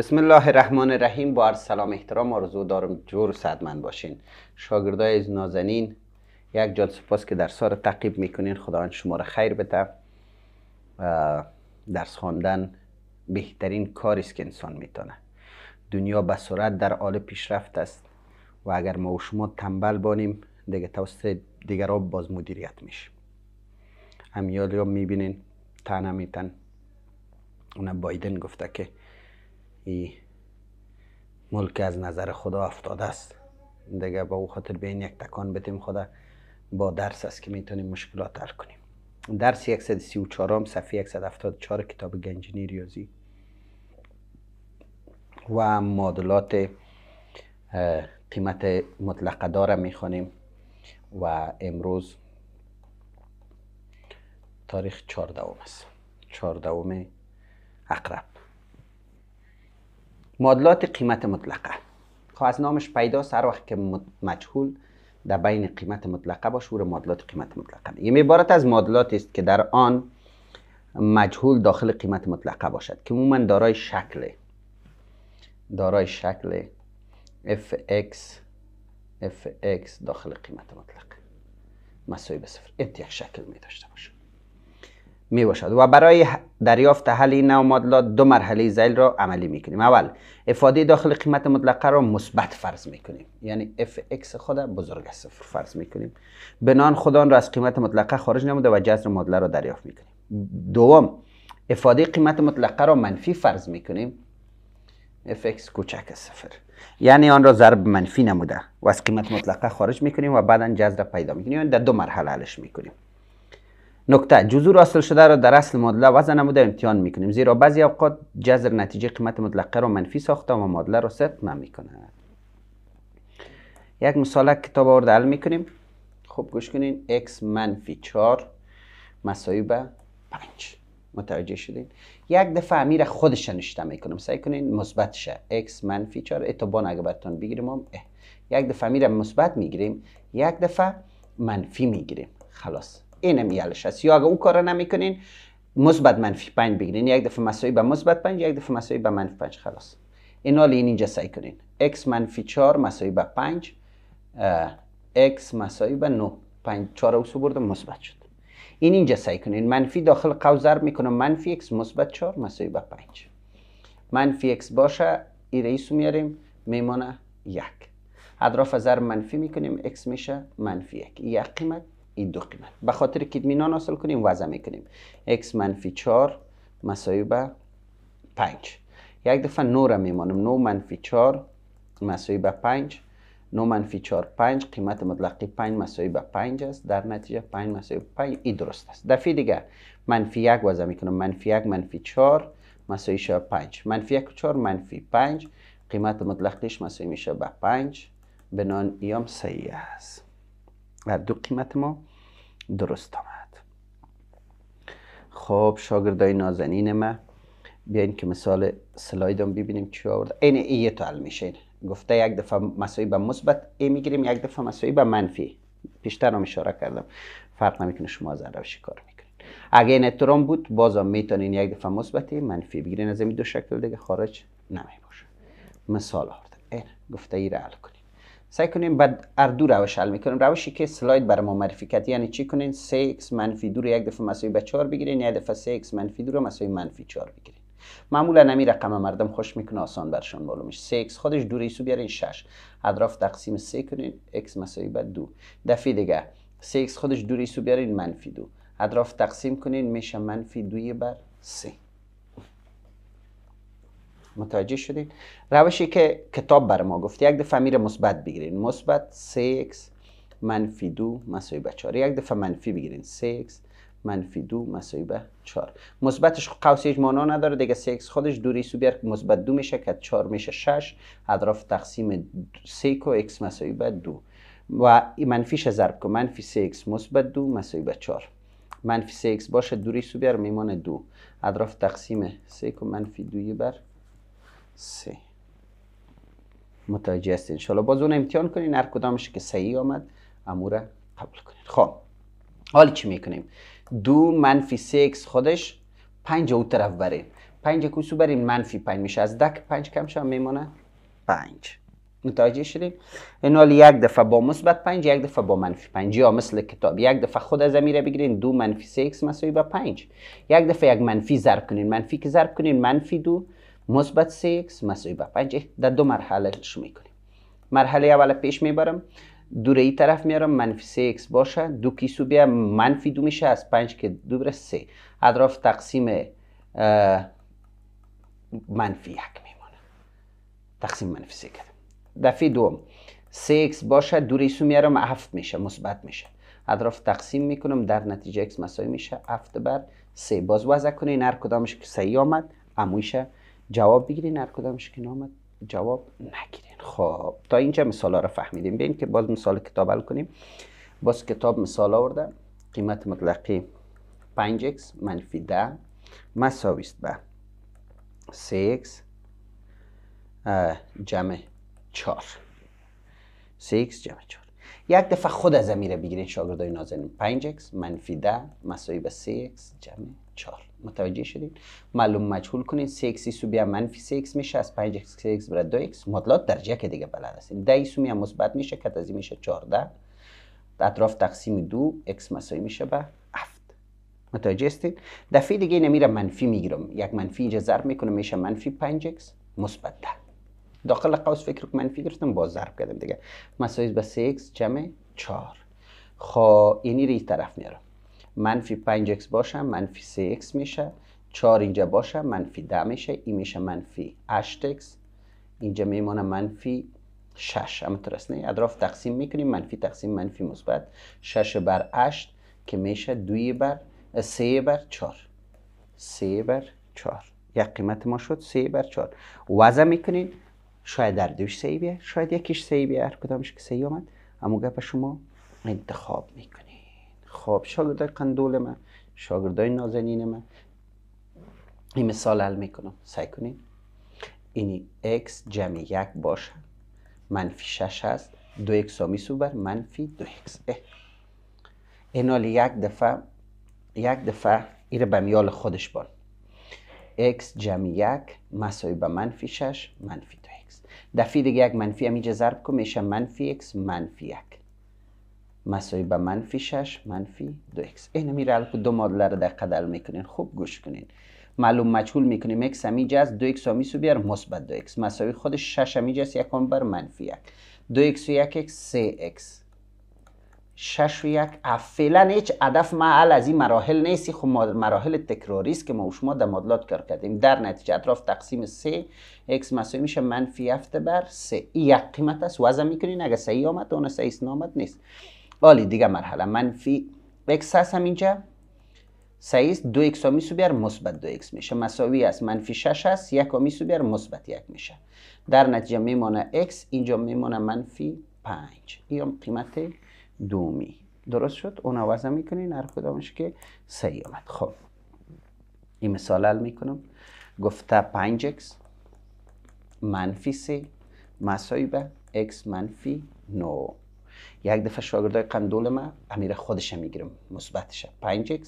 بسم الله الرحمن الرحیم با عرض سلام احترام آرزو دارم جور صدمن باشین شاگردای از نازنین یک جان سپاس که در رو تعقیب میکنین خداوند شما را خیر بده درس خواندن بهترین کاری است که انسان میتونه دنیا به سرعت در حال پیشرفت است و اگر ما و شما تنبل بانیم دیگه توسط را باز مدیریت میشه همیالی رو میبینین تنه میتن بایدن گفته که ای ملک از نظر خدا افتاده است دیگه با او خاطر بین یک تکان بتیم خدا با درس است که میتونیم مشکلات حل کنیم درس 134 صفحه 174 کتاب گنجینی ریاضی و معادلات قیمت مطلقه داره میخوانیم و امروز تاریخ 14 است 14 اقرب معادلات قیمت مطلقه خواه خب، از نامش پیدا سر وقت که مجهول در بین قیمت مطلقه باشه شور معادلات قیمت مطلقه یه یعنی عبارت از معادلات است که در آن مجهول داخل قیمت مطلقه باشد که عموما دارای شکل دارای شکل fx fx داخل قیمت مطلقه مساوی به صفر یک شکل می داشته باشه می باشد و برای دریافت حل این نوع معادلات دو مرحله زیل را عملی می کنیم اول افاده داخل قیمت مطلقه را مثبت فرض می کنیم یعنی Fx خود بزرگ از صفر فرض می کنیم بنان خود آن را از قیمت مطلقه خارج نموده و جذر معادله را دریافت می کنیم دوم افاده قیمت مطلقه را منفی فرض می کنیم اف کوچک از صفر یعنی آن را ضرب منفی نموده و از قیمت مطلقه خارج می کنیم و بعدا جذر پیدا می یعنی در دو مرحله حلش می کنیم نکته جزور اصل شده را در اصل معادله وزن نموده امتحان میکنیم زیرا بعضی اوقات جذر نتیجه قیمت مطلقه را منفی ساخته و معادله را صدق نمیکنه یک مثال کتاب آورده حل میکنیم خب گوش کنین x منفی 4 مساوی به 5 متوجه شدین یک دفعه امیر خودش نشته میکنم سعی کنین مثبت شه x منفی 4 اتوبان اگه براتون بگیریم یک دفعه امیر مثبت میگیریم یک دفعه منفی میگیریم خلاص اینم یالش است یا اگه اون کار نمیکنین مثبت منفی پنج بگیرین یک دفعه مساوی به مثبت پنج یک دفعه مساوی به منفی پنج خلاص اینا این اینجا سعی کنین x منفی 4 مساوی به 5 x مساوی به 9 5 4 اوسو بردم مثبت شد این اینجا سعی کنین منفی داخل قوس ضرب میکنم منفی x مثبت 4 مساوی به 5 منفی x باشه ای رئیسو میاریم میمونه 1 اطراف ضرب منفی میکنیم x میشه منفی یک یک قیمت این دو قیمت به خاطر کدمینان حاصل کنیم وضع میکنیم x منفی 4 مساوی به 5 یک دفعه 9 را میمانم 9 منفی 4 مساوی به 5 9 منفی 4 5 قیمت مطلقی 5 مساوی به 5 است در نتیجه 5 مساوی به 5 این درست است دفعه دیگه منفی 1 وضع میکنم منفی 1 منفی 4 مساوی 5 منفی 1 4 منفی 5 قیمت مطلقش مساوی میشه به 5 بنان ایام صحیح است و دو قیمت ما درست آمد خب شاگردای نازنین ما بیاین که مثال سلایدم ببینیم چی آورد اینه ایه تو حل گفته یک دفعه مساوی به مثبت ای میگیریم یک دفعه مساوی به منفی پیشتر هم اشاره کردم فرق نمیکنه شما از ذره کار میکنید اگه این اترام بود هم میتونین یک دفعه مثبت منفی بگیرین از این دو شکل دیگه خارج نمیشه. مثال آورد این گفته ای را حل سعی کنیم بعد هر دو روش حل میکنیم روشی که سلاید برای ما معرفی کرد یعنی چی کنین 3 x منفی 2 رو یک دفعه مساوی با 4 بگیرین یک دفعه 3 x منفی 2 رو مساوی منفی 4 بگیرین معمولا نمی رقم مردم خوش میکنه آسان برشان معلوم میشه 3 x خودش 2 ریسو بیارین 6 اطراف تقسیم 3 کنین x مساوی با 2 دفعه دیگه 3 x خودش 2 ریسو بیارین منفی 2 اطراف تقسیم کنین میشه منفی 2 بر 3 متوجه شدید روشی که کتاب بر ما گفت یک دفعه میره مثبت بگیرین مثبت 6 منفی 2 مساوی به 4 یک دفعه منفی بگیرین 6 منفی 2 مساوی به 4 مثبتش قوسیش معنا نداره دیگه 6 خودش دوری سو بیار مثبت 2 میشه که 4 میشه 6 اطراف تقسیم 3 کو x مساوی به 2 و منفیش ضرب کو منفی 6 x مثبت 2 مساوی به 4 منفی 6 x باشه دوری سو بیار میمانه 2 اطراف تقسیم 3 کو منفی 2 بر سه متوجه هستین انشالله باز اون امتحان کنین هر کدامش که صحیح آمد اموره قبول کنین خب حال چی میکنیم دو منفی سیکس خودش پنج او طرف بره پنج کوسو بریم منفی پنج میشه از دک پنج کم شما میمونه پنج متوجه شدیم این حال یک دفعه با مثبت پنج یک دفعه با منفی پنج یا مثل کتاب یک دفعه خود از امیره بگیرین دو منفی سیکس مساوی با پنج یک دفعه یک منفی ضرب کنین منفی که ضرب کنین منفی دو مثبت 3 مساوی به 5 در دو مرحله شو میکنیم مرحله اول پیش میبرم دوره ای طرف میارم منفی 3 x باشه دو کیسو بیا منفی دو میشه از پنج که دو بره 3 ادراف تقسیم منفی یک میمونه تقسیم منفی سی کردم دفعه دوم سی باشه دوره سو میارم 7 میشه مثبت میشه ادراف تقسیم میکنم در نتیجه اکس مساوی میشه هفت بر سه باز وضع کنین هر کدامش که صحیح آمد جواب بگیرین هر کدامش که نامد جواب نگیرین خب تا اینجا مثال ها رو فهمیدیم بیاین که باز مثال کتاب حل کنیم باز کتاب مثال آوردم قیمت مطلقی 5x منفی 10 مساوی است به 3x جمع 4 3x جمع 4 یک دفعه خود از میره بگیرین شاگردای نازنین 5 x منفی 10 مساوی به 3 x جمع 4 متوجه شدین معلوم مجهول کنین 3 x سو بیا منفی 3 x میشه از 5 x 3 x بر 2 x مطلق درجه که دیگه بلد هستین 10 سو میا مثبت میشه که از میشه 14 اطراف تقسیم 2 x مساوی میشه به 7 متوجه هستین دفعه دیگه نمیره منفی میگیرم یک منفی اینجا ضرب میکنم میشه منفی 5 x مثبت 10 داخل قوس فکر من فکر گرفتم با ضرب کردم دیگه مسایز به 3 جمع 4 خب یعنی ری طرف میارم منفی 5 x باشم منفی 3 x میشه 4 اینجا باشه منفی 10 میشه این میشه منفی 8 x اینجا میمونه منفی 6 اما درست نه اطراف تقسیم میکنیم منفی تقسیم منفی مثبت 6 بر 8 که میشه 2 بر 3 بر 4 3 بر 4 یک قیمت ما شد 3 بر 4 وضع میکنین شاید در دوش شاید یکیش سیبیه. بیار کدامش که سی آمد اما گپ شما انتخاب میکنین خب شاگردای قندول من شاگردای نازنین من این مثال حل میکنم سعی کنین اینی x جمع یک باشه منفی شش هست دو اکس ها میسو بر منفی دو اکس اه. یک دفعه یک دفعه ای به میال خودش بان x جمع یک مساوی به منفی شش منفی در دیگه یک منفی هم اینجا ضرب کن میشه منفی x منفی 1 مساوی به منفی 6 منفی 2x این میره الکو دو معادله رو دقیقه در میکنین خوب گوش کنین معلوم مجهول میکنیم x هم اینجا 2x هم سو بیار مثبت 2x مساوی خودش 6 هم اینجا است یک بر منفی 1 2x و 1x 3x شش و یک فعلا هیچ هدف معل از این مراحل نیستی خب مراحل تکراری است که ما شما در مدلات کار کردیم در نتیجه اطراف تقسیم سه x مساوی میشه منفی هفت بر سه یک قیمت است وضع میکنین اگه صحیح آمد اون صحیح نامد نیست ولی دیگه مرحله منفی x هست هم اینجا صحیح است دو ها میسو بیار مثبت دو x میشه مساوی است منفی 6 است یک میسو بیار مثبت یک میشه در نتیجه میمانه x اینجا میمانه منفی 5 این قیمت دومی درست شد اونا وزن میکنین هر کدامش که سی آمد خب این مثال حل میکنم گفته 5 x منفی سه مساوی به x منفی 9 یک دفعه شاگردای قندول ما امیر خودش میگیرم مثبتش 5 x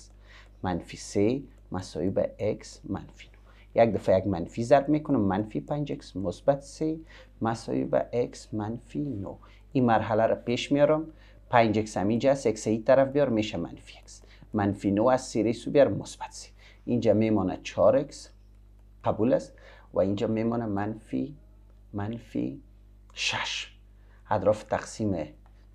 منفی سه مساوی به x منفی نو یک دفعه یک منفی ضرب میکنم منفی 5 x مثبت سه مساوی به x منفی 9 این مرحله را پیش میارم 5 x اینجا اکس ای طرف بیار میشه منفی اکس منفی نو از سیریس سو بیار مثبت سی اینجا میمانه 4 اکس قبول است و اینجا میمانه منفی منفی 6 اطراف تقسیم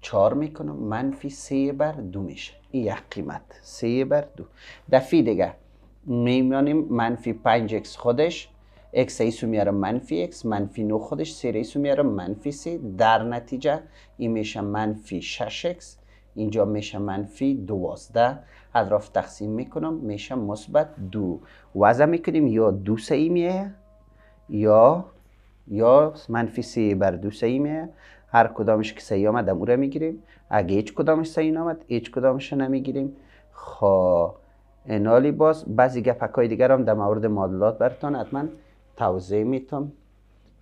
4 میکنم منفی سه بر دو میشه این یک قیمت سه بر دو دفعه دیگه میمانیم منفی 5 اکس خودش x ایسو میاره منفی x منفی 9 خودش 3 ایسو میاره منفی 3 در نتیجه این میشه منفی 6x اینجا میشه منفی 12 اطراف تقسیم میکنم میشه مثبت 2 وضع میکنیم یا دو سعی میه یا یا منفی سه بر دو سعی میه هر کدامش که سعی آمد امو میگیریم اگه هیچ کدامش سعی آمد هیچ کدامش نمیگیریم خب انالی باز بعضی گپکای دیگر هم در مورد معادلات براتان حتماً توضیح میتم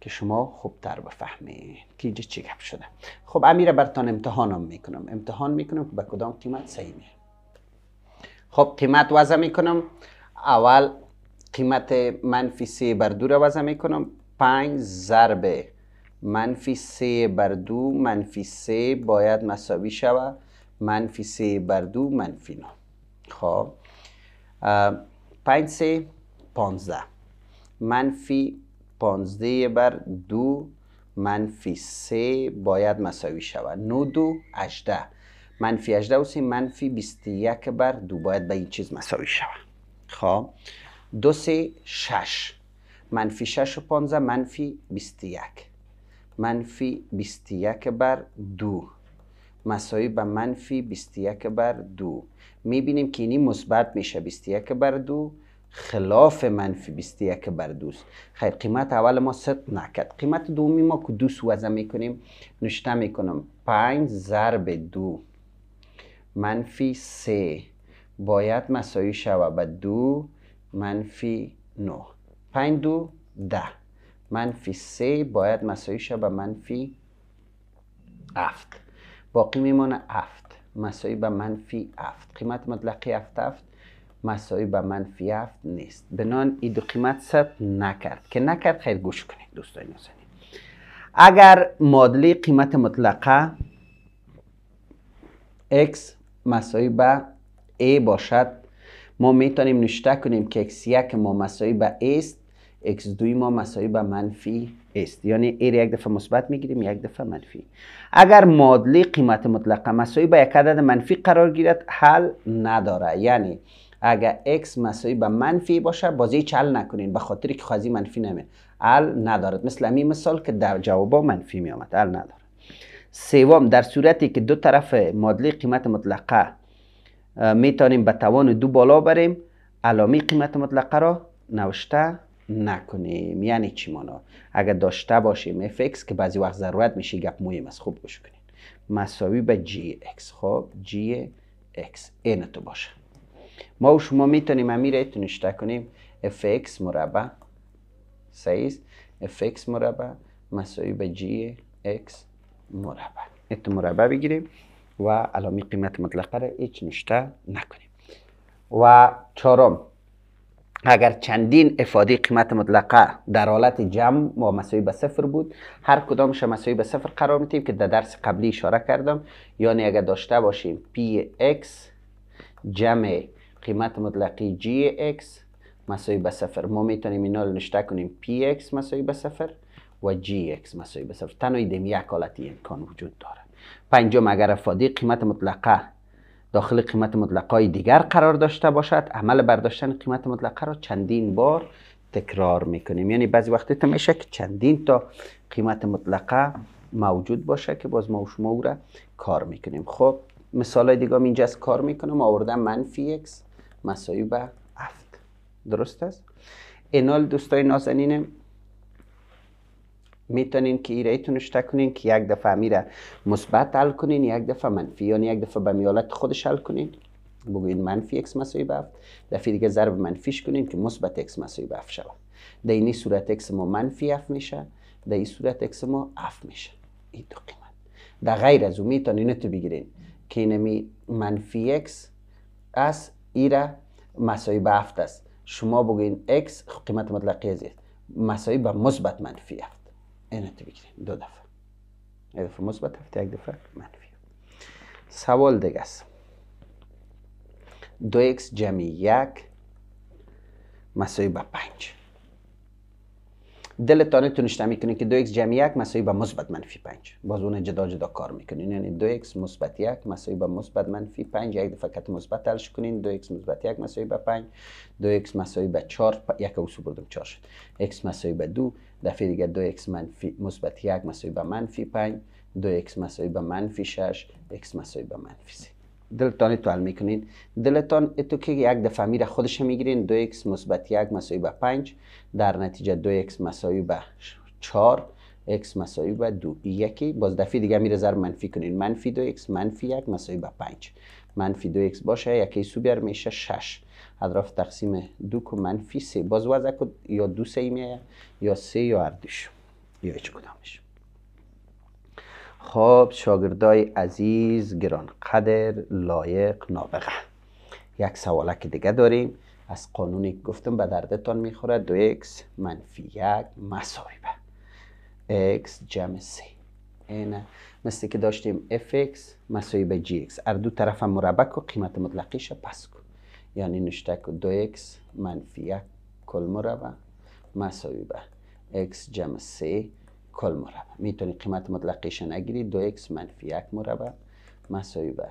که شما خوبتر بفهمید که اینجا چی گپ شده خب امیره برتان امتحانم میکنم امتحان میکنم که به کدام قیمت صحیح می خب قیمت وضع میکنم اول قیمت منفی سه بر دو رو وضع میکنم پنج ضرب منفی سه بر دو منفی سه باید مساوی شود منفی سه بر دو منفی نه خب پنج سه پانزده منفی 15 بر دو منفی 3 باید مساوی شود 9 دو 18 منفی 18 و سه منفی 21 بر دو باید به این چیز مساوی شود خب 2 3 6 منفی 6 و 15 منفی 21 منفی 21 بر دو مساوی به منفی 21 بر دو میبینیم که اینی مثبت میشه 21 بر دو خلاف منفی 21 بر دوست خیر قیمت اول ما ست نکد قیمت دومی ما که دوست وزن میکنیم نشته میکنم پنج ضرب دو منفی سه باید مساوی شوه به دو منفی نو پنج دو ده منفی سه باید مساوی شوه به منفی افت باقی میمانه هفت مساوی به منفی افت قیمت مطلقی افت هفت مساوی به منفی هفت نیست بنان این دو قیمت ثبت نکرد که نکرد خیر گوش کنید دوستان اگر معادله قیمت مطلقه x مساوی به a باشد ما میتونیم نشته کنیم که x یک ما مساوی به a است x2 ما مساوی به منفی است یعنی a یک دفعه مثبت میگیریم یک دفعه منفی اگر معادله قیمت مطلقه مساوی به یک عدد منفی قرار گیرد حل نداره یعنی اگر x مساوی به منفی باشه بازی چل نکنین به خاطری که خازی منفی نمی ال ندارد مثل امی مثال که در جوابا منفی می آمد ال ندارد سوم در صورتی که دو طرف معادله قیمت مطلقه میتونیم به توان دو بالا بریم علامه قیمت مطلقه را نوشته نکنیم یعنی چی مانا اگر داشته باشیم fx که بعضی وقت ضرورت میشه گپ مهم از خوب گوش کنین مساوی به gx خب gx این تو باشه ما و شما میتونیم همین نشته کنیم fx مربع سیز fx مربع مساوی به gx مربع مربع بگیریم و علامی قیمت مطلقه را هیچ نشته نکنیم و چهارم اگر چندین افاده قیمت مطلقه در حالت جمع و مساوی به صفر بود هر کدامش مساوی به صفر قرار میتیم که در درس قبلی اشاره کردم یعنی اگر داشته باشیم px جمع قیمت مطلقی جی اکس مساوی به صفر ما میتونیم اینا رو نشته کنیم پی اکس مساوی به صفر و جی اکس مساوی به صفر تنها دیم یک حالتی امکان وجود داره پنجم اگر افادی قیمت مطلقه داخل قیمت مطلقه دیگر قرار داشته باشد عمل برداشتن قیمت مطلقه را چندین بار تکرار میکنیم یعنی بعضی وقتی تا میشه که چندین تا قیمت مطلقه موجود باشه که باز ما و شما او را کار میکنیم خب مثال دیگه اینجا از کار میکنم آوردم منفی x مساوی به افت درست است اینال دوستای نازنینه میتونین که ایره رو کنین که یک دفعه میره مثبت حل کنین یک دفعه منفی یعنی یک دفعه به میالت خودش حل کنین بگوین منفی اکس مساوی به افت دفعه دیگه ضرب منفیش کنین که مثبت اکس مسایی به افت شود در اینی صورت اکس ما منفی افت میشه در این صورت اکس ما افت میشه این دو قیمت در غیر از اون میتونین تو بگیرین که اینمی منفی اکس از ایره مساوی به هفت است شما بگوین x خب قیمت مطلقی از مساوی به مثبت منفی هفت این تو بگیریم دو دفعه یک دفعه مثبت هفت یک دفعه منفی سوال دیگه است دو x جمع یک مساوی به پنج دلتان تونشته میکنین که دو x جمع یک مساوی به مثبت منفی 5 باز اون جدا جدا کار میکنین یعنی دو x مثبت یک مساوی به مثبت منفی 5 یک دفعه فقط مثبت حلش کنین دو x مثبت یک مساوی به 5 دو x مساوی به 4 یک اوسو بردم 4 شد x مساوی به 2 دفعه دیگه دو x منفی مثبت یک مساوی به منفی 5 دو x مساوی به منفی 6 x مساوی به منفی 3 دلتان تو حل میکنین دلتان اتو که یک دفعه میره خودش میگیرین دو اکس مثبت یک مساوی به پنج در نتیجه دو اکس مساوی به چهار ایکس مساوی به دو یکی باز دفعه دیگه میره زر منفی کنین منفی دو اکس منفی یک مساوی به پنج منفی دو اکس باشه یکی سو بیار میشه شش اطراف تقسیم دو کو منفی سه باز وضع کد یا دو سه میاید یا سه یا اردوش یا هیچ کدامش خب شاگردای عزیز گرانقدر لایق نابغه یک که دیگه داریم از قانونی که گفتم به دردتان میخوره دو اکس منفی یک مساوی به x جمع c. اینه مثل که داشتیم fx مساوی به gx هر دو طرف مربع و قیمت مطلقیش پس کو. یعنی نشته که دو x منفی یک کل مربع مساوی به x جمع سی کل مربع میتونی قیمت مطلقیش نگیری دو x منفی یک مربع مساوی به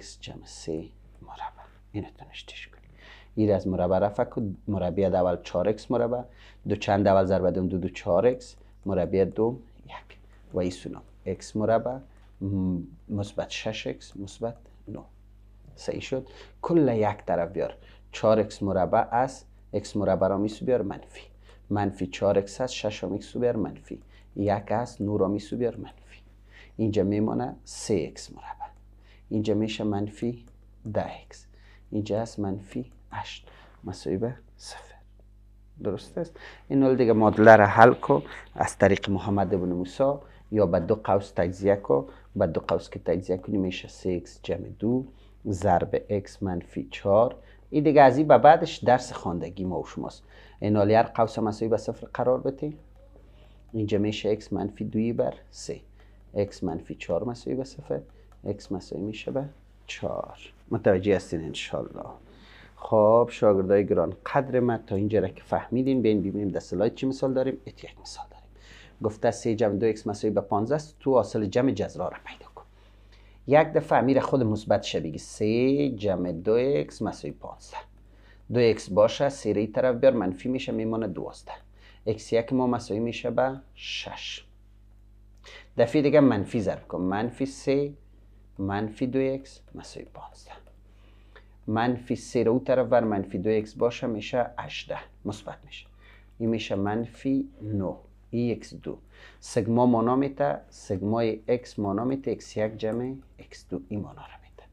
x جمع سه مربع اینو تنشتش کنی این از مربع رفع کن مربع اول 4x مربع دو چند اول ضربه دوم دو دو 4x مربع دوم یک و این سونم x مربع مثبت 6x مثبت 9 صحیح شد کل یک طرف بیار 4x مربع از x مربع را میسو بیار منفی منفی 4x هست 6 x بر منفی یک هست 9 x بر منفی اینجا میمانه 3x مربع اینجا میشه منفی 10x اینجا است منفی 8 مساوی به صفر درست است این اول دیگه معادله را حل کو از طریق محمد ابن موسی یا به دو قوس تجزیه کو به دو قوس که تجزیه کنی میشه 3x جمع 2 ضرب x منفی 4 این دیگه از این به بعدش درس خواندگی ما و شماست انالیه هر قوس مساوی به صفر قرار بده اینجا میشه x منفی 2 بر 3 x منفی 4 مساوی به صفر x مساوی میشه به 4 متوجه هستین انشالله خب شاگردای گران قدر من تا اینجا را که فهمیدین بین ببینیم در سلاید چی مثال داریم ات یک مثال داریم گفته 3 جمع 2 x مساوی به 15 است تو اصل جمع جذر را پیدا کن یک دفعه میره خود مثبت شه بگی 3 جمع 2 x مساوی 15 دو اکس باشه سری طرف بیار منفی میشه میمانه دوازده اکس یک ما مساوی میشه به شش دفعه دیگه منفی ضرب کن منفی سه منفی دو اکس مساوی پانزده منفی سی رو طرف بر منفی دو اکس باشه میشه اشده. مثبت میشه این میشه منفی نو ای اکس دو سگما مانا میته سگمای اکس مانا میته یک جمع x2 ای مانا رو میته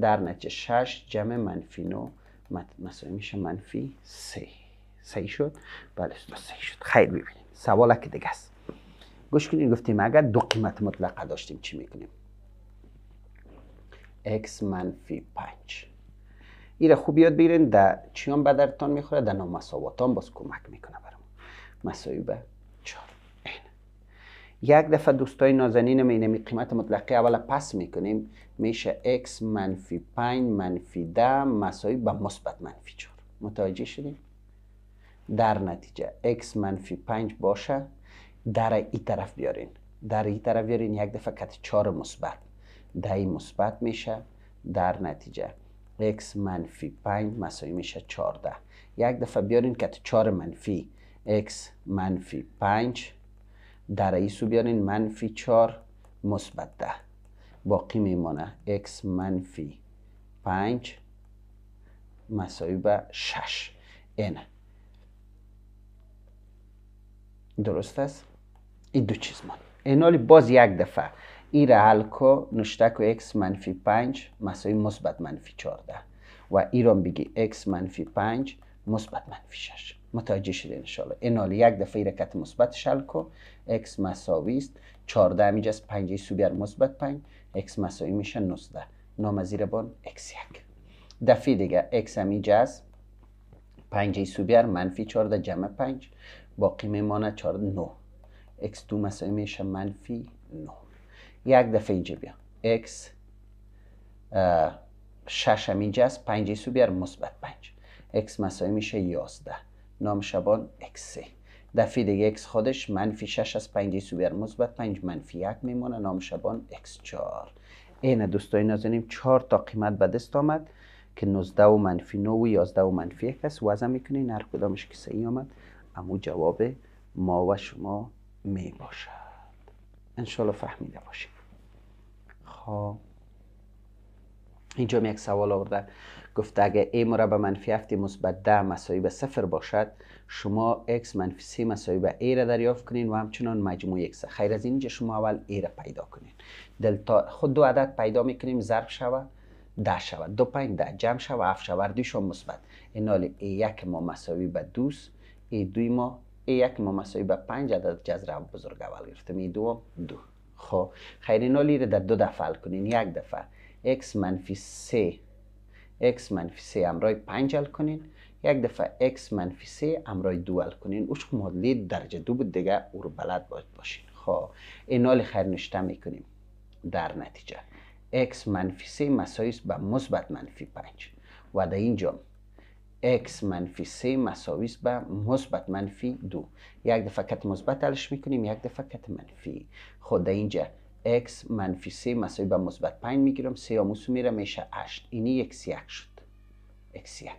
در نتیجه شش جمع منفی نو مساوی میشه منفی سه سه شد بله سه شد خیر ببینیم سوال که دیگه است گوش کنید گفتیم اگر دو قیمت مطلق داشتیم چی میکنیم x منفی 5 ایره خوب یاد بگیرین در چیان بدرتان میخوره در نامساواتان باز کمک میکنه برامون مساوی به یک دفعه دوستای نازنین می اینمی قیمت مطلقه اول پس میکنیم میشه x منفی 5 منفی 10 مساوی به مثبت منفی 4 متوجه شدیم در نتیجه x منفی 5 باشه در این طرف بیارین در این طرف بیارین یک دفعه کت 4 مثبت ده مثبت میشه در نتیجه x منفی 5 مساوی میشه 14 یک دفعه بیارین کت 4 منفی x منفی 5 در رئیس بیارین منفی 4 مثبت 10 باقی میمانه x منفی 5 مساوی به 6 n درست است این دو چیز مان اینالی باز یک دفعه ای را حل کو نشتک و x منفی 5 مساوی مثبت منفی 14 و ایران بگی x منفی 5 مثبت منفی 6 متوجه الله انشالله انال یک دفعه رکت مثبت کو x مساوی است 14 میج است 5 سوبر مثبت 5 x مساوی میشه 19 نام زیر x1 دفعه دیگه x هم اینجا است 5 سوبر منفی 14 جمع 5 باقی میمانه 14 9 x2 مساوی میشه منفی 9 یک دفعه اینجا بیا x 6 میج است 5 سوبر مثبت 5 x مساوی میشه 11 نام شبان x دفعه دیگه x خودش منفی 6 از 5 سوبر مثبت 5 منفی 1 میمونه نام شبان x4 اینه دوستای نازنین 4 تا قیمت به دست آمد که 19 و منفی 9 و 11 و منفی 1 است وزن میکنین هر کدامش که صحیح آمد اما جواب ما و شما می باشد انشالله فهمیده باشید خب اینجا یک سوال آورده گفته اگه ای مربع منفی 7 مثبت 10 مساوی به صفر باشد شما x منفی 3 مساوی به ای را دریافت کنین و همچنان مجموع x خیر از اینجا شما اول ای را پیدا کنین دلتا خود دو عدد پیدا میکنیم ضرب شود ده شود دو پنج ده جمع شود هفت شود دویشون مثبت این حال a یک ما مساوی به دوست ای دوی ما ای یک ما مساوی به پنج عدد جذر بزرگ اول گرفتم ای دو دو خب خیر این حال را در دو دفعه کنین یک دفعه x منفی 3 x منفی 3 امرای 5 حل کنین یک دفعه x منفی 3 امرای 2 حل کنین اوش خب مدلی درجه 2 بود دیگه او رو بلد باید باشین خب اینال خیر نشته میکنیم در نتیجه x منفی 3 مساویس به مثبت منفی 5 و در اینجا x منفی 3 مساویس به مثبت منفی 2 یک دفعه کت مثبت علش میکنیم یک دفعه کت منفی خود خب، در اینجا x منفی 3 مساوی به مثبت 5 میگیرم آموس میره میشه 8 اینی x 1 شد x 1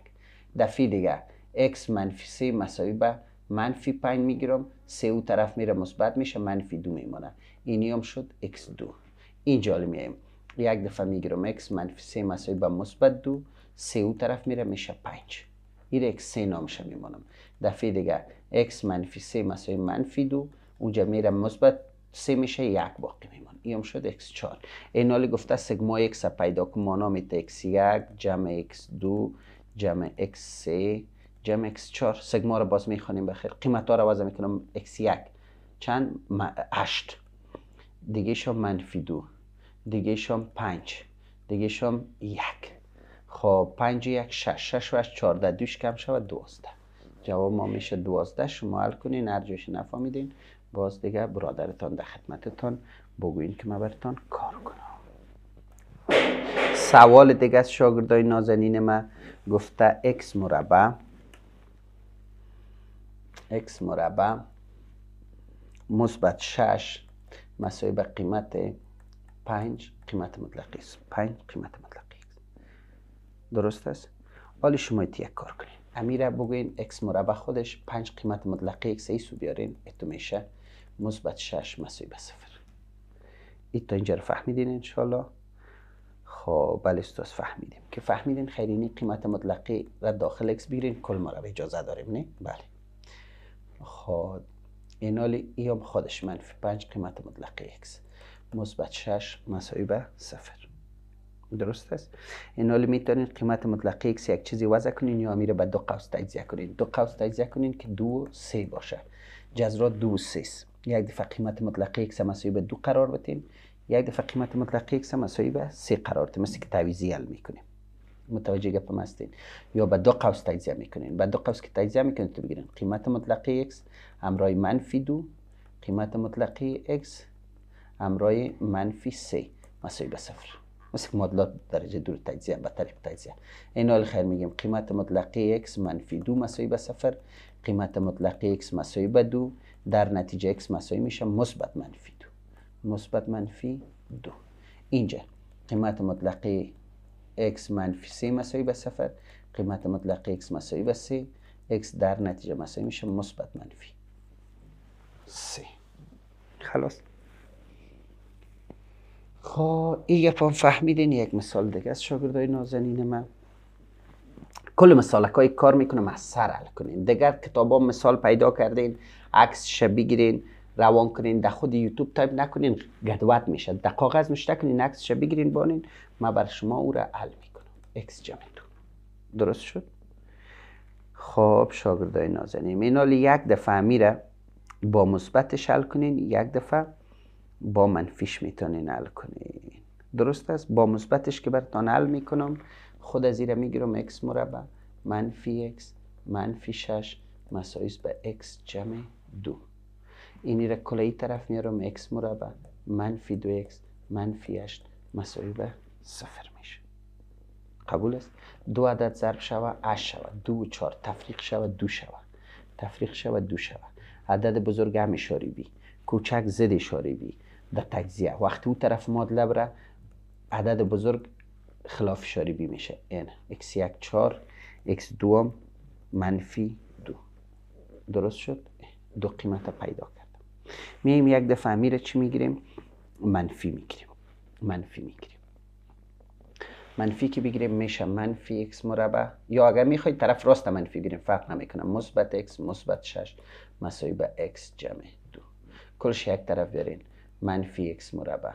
دفعه دیگه x منفی 3 مساوی به منفی 5 میگیرم سه او طرف میره مثبت میشه منفی 2 میمونه اینی هم شد x این جالب میایم یک دفعه میگیرم x منفی 3 مساوی به مثبت 2 سه او طرف میره میشه 5 این x 3 نامشه میمونم دفعه دیگه x منفی 3 مساوی منفی 2 اونجا میره مثبت سه میشه یک باقی میمون ایم شد x 4 اینالی گفته سگما x پیدا کن مانا میته x 1 جمع x 2 جمع x 3 جمع x 4 سگما رو باز میخوانیم بخیر قیمت ها رو وضع میکنم x 1 چند 8 دیگه شم منفی 2 دیگه شم 5 دیگه شم 1 خب 5 1 6 6 و 14 دوش کم شود 12 جواب ما میشه 12 شما حل کنین هر جاش نفهمیدین باز دیگه برادرتان در خدمتتان بگوین که ما برتان کار کنم سوال دیگه از شاگردای نازنین ما گفته x مربع x مربع مثبت 6 مساوی به قیمت 5 قیمت مطلقی است 5 قیمت مطلقی است درست است حالا شما یک کار کنید امیره بگوین x مربع خودش 5 قیمت مطلقی x ایسو بیارین اتو میشه مثبت 6 مساوی به صفر این تا اینجا رو فهمیدین انشالله خب بله استاد فهمیدیم که فهمیدین خیلی این قیمت مطلقی و داخل اکس بگیرین کل ما رو اجازه داریم نه بله خب اینال ای هم خودش منفی 5 قیمت مطلقی X مثبت 6 مساوی به صفر درست است اینال میتونین قیمت مطلقی x یک چیزی وضع کنین یا میره به دو قوس تجزیه کنین دو قوس تجزیه کنین که دو سه باشه جزرا دو سه است یک دفعه قیمت مطلق یک مساوی به دو قرار بتیم یک دفعه قیمت مطلق یک مساوی به سه قرار بتیم مثل که تعویضی حل میکنیم متوجه گپم هستین یا به دو قوس تجزیه میکنین به دو قوس که تجزیه میکنین تو بگیرین قیمت مطلقه x همراه منفی دو قیمت مطلقه x همراه منفی سه مساوی به صفر مثل معادلات درجه دور تجزیه به طریق تجزیه این حال خیر میگیم قیمت مطلقه x منفی دو مساوی به صفر قیمت مطلقه x مساوی به دو در نتیجه x مساوی میشه مثبت منفی دو مثبت منفی دو اینجا قیمت مطلقه x منفی 3 مساوی به صفر قیمت مطلقه x مساوی به 3 x در نتیجه مساوی میشه مثبت منفی 3 خلاص خب این فهمیدین یک مثال دیگه از شاگردای نازنین من کل مثالک کار میکنه از سر حل کنین دیگر کتاب مثال پیدا کردین عکس عکسش بگیرین روان کنین در خود یوتیوب تایپ نکنین گدوت میشه در کاغذ نشته کنین عکسش بگیرین بانین ما بر شما او را حل میکنم اکس جمع درست شد خب شاگردای نازنین اینال یک دفعه میره با مثبت حل کنین یک دفعه با منفیش میتونین حل کنین درست است با مثبتش که براتان حل میکنم خود از ایره میگیرم اکس مربع منفی اکس منفی 6 مساوی به اکس جمع دو اینی را کلی طرف میارم x مربع منفی دو x منفی هشت مساوی به صفر میشه قبول است دو عدد ضرب شود اش شود دو و چار تفریق شود دو شود تفریق شود دو شود عدد بزرگ هم اشاره بی کوچک زد اشاره بی در تجزیه وقتی او طرف مادله بره عدد بزرگ خلاف اشاره بی میشه این x یک 4 x هم منفی دو درست شد دو قیمت پیدا کردم میایم یک دفعه میره چی میگیریم منفی میگیریم منفی میگیریم منفی که بگیریم میشه منفی x مربع یا اگر میخواید طرف راست منفی بگیریم فرق نمیکنه مثبت x مثبت 6 مساوی به x جمع دو کلش یک طرف بیارین منفی x مربع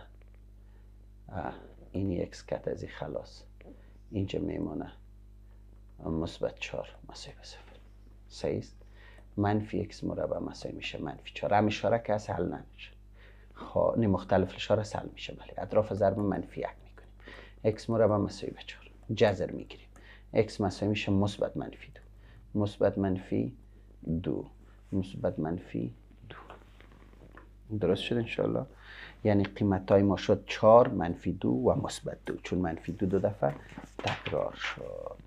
این x کت از خلاص اینجا میمونه مثبت 4 مساوی به صفر صحیح منفی x مربع مساوی میشه منفی 4 هم اشاره که حل نمیشه خب مختلف اشاره حل میشه بله اطراف ضرب منفی 1 میکنیم x مربع مساوی به 4 جذر میگیریم x مساوی میشه مثبت منفی 2 مثبت منفی 2 مثبت منفی 2 درست شد انشالله یعنی قیمت های ما شد 4 منفی 2 و مثبت 2 چون منفی 2 دو, دو دفعه تکرار شد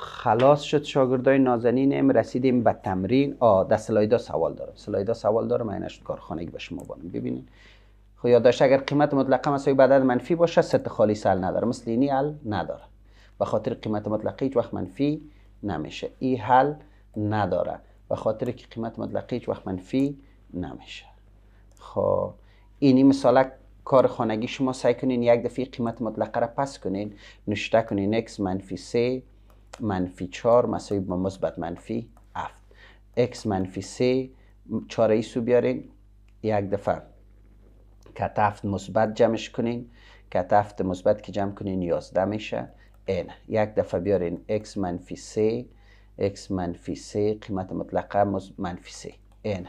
خلاص شد شاگردای نازنینم رسیدیم به تمرین آ دست سلایدا سوال داره سلایدا سوال داره من اینش کارخانه به شما بانم ببینید خب یادداشت اگر قیمت مطلقه مساوی بدل منفی باشه ست خالی سل نداره مثل اینی حل نداره به خاطر قیمت مطلقه هیچ وقت منفی نمیشه ای حل نداره به خاطر که قیمت مطلقه هیچ وقت منفی نمیشه خب اینی مثال کار خانگی شما سعی کنین یک دفعه قیمت مطلقه را پس کنین نشته کنین x منفی 3 منفی 4 مساوی با مثبت منفی 7 x منفی چاره ای سو بیارین یک دفعه کتفت مثبت جمعش کنین کتفت مثبت که جمع کنین 11 میشه n یک دفعه بیارین x منفی 3 x منفی 3 قیمت مطلقه منفی 3 این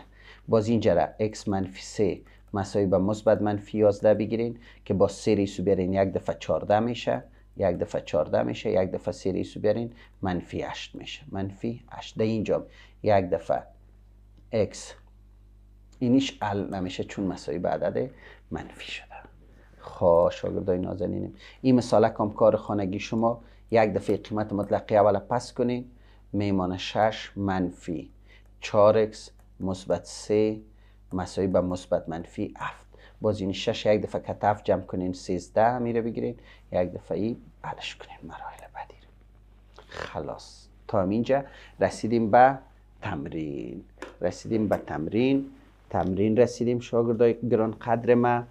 باز اینجا را x منفی 3 مساوی با مثبت منفی 11 بگیرین که با سری سو بیارین یک دفعه 14 میشه یک دفعه 14 میشه یک دفعه سیریس رو بیارین منفی 8 میشه منفی 8 ده اینجا یک دفعه x اینیش ال نمیشه چون مساوی به عدد منفی شده خواه شاگردای نازنینیم این مثالک کام کار خانگی شما یک دفعه قیمت مطلقی اول پس کنین میمانه 6 منفی 4x مثبت 3 مساوی به مثبت منفی 7 باز این 6 یک دفعه کتف جمع کنین 13 میره بگیرین یک دفعه حلش کنیم مراحل بعدی خلاص تا اینجا رسیدیم به تمرین رسیدیم به تمرین تمرین رسیدیم شاگردای گران قدر ما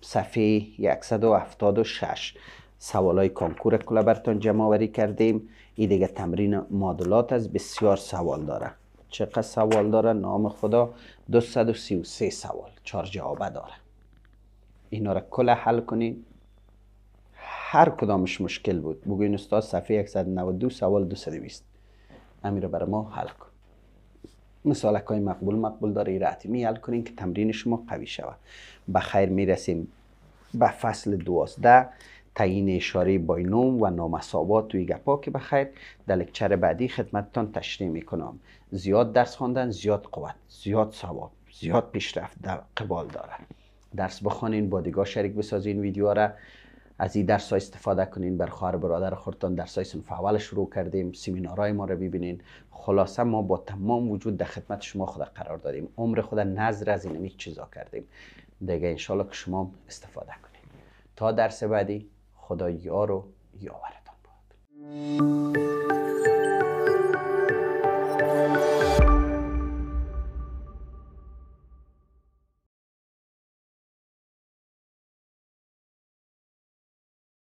صفحه 176 های کنکور کلا برتان جمع آوری کردیم این دیگه تمرین مادلات از بسیار سوال داره چقدر سوال داره نام خدا 233 سوال چهار جوابه داره اینا را کل حل کنید هر کدامش مشکل بود بگوین استاد صفحه 192 سوال 220 امیر برای ما حل کن مثالک های مقبول مقبول داره ایره می حل کنین که تمرین شما قوی شود به خیر میرسیم به فصل دوازده تعیین اشاره باینوم و نامصابات توی گپا که بخیر در لکچر بعدی خدمتتان تشریح میکنم زیاد درس خواندن زیاد قوت زیاد ثواب زیاد پیشرفت در قبال داره درس بخوانین با دیگاه شریک بسازین ویدیو را از این درس ها استفاده کنین بر خواهر برادر خودتان درس های سنف اول شروع کردیم های ما رو ببینین خلاصه ما با تمام وجود در خدمت شما خود قرار دادیم عمر خود نظر از این چیزا کردیم دیگه انشالله که شما استفاده کنین تا درس بعدی خدا یار و یاورتان باد